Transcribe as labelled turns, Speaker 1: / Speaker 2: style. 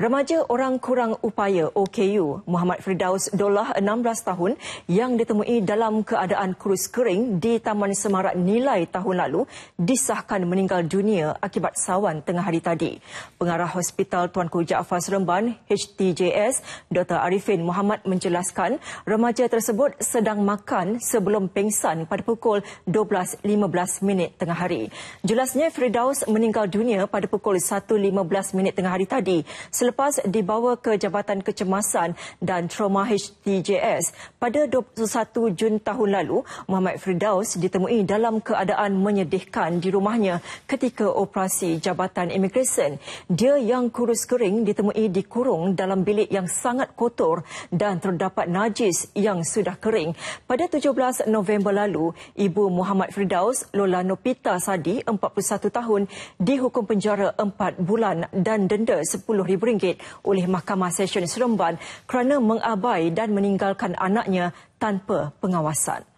Speaker 1: Remaja Orang Kurang Upaya OKU Muhammad Firdaus Dolah 16 tahun yang ditemui dalam keadaan kurus kering di Taman Semarak Nilai tahun lalu disahkan meninggal dunia akibat sawan tengah hari tadi. Pengarah Hospital Tuanku Jaafar Seremban HTJS Dr. Arifin Muhammad menjelaskan remaja tersebut sedang makan sebelum pengsan pada pukul 12.15 minit tengah hari. Jelasnya Firdaus meninggal dunia pada pukul 1.15 minit tengah hari tadi selepas dibawa ke Jabatan Kecemasan dan Trauma HTJS. Pada 21 Jun tahun lalu, Muhammad Firdaus ditemui dalam keadaan menyedihkan di rumahnya ketika operasi Jabatan Immigration. Dia yang kurus kering ditemui dikurung dalam bilik yang sangat kotor dan terdapat najis yang sudah kering. Pada 17 November lalu, ibu Muhammad Firdaus, Lola Nopita Sadi, 41 tahun, dihukum penjara 4 bulan dan denda RM10,000 dijangkit oleh Mahkamah Sesyen Seremban kerana mengabai dan meninggalkan anaknya tanpa pengawasan.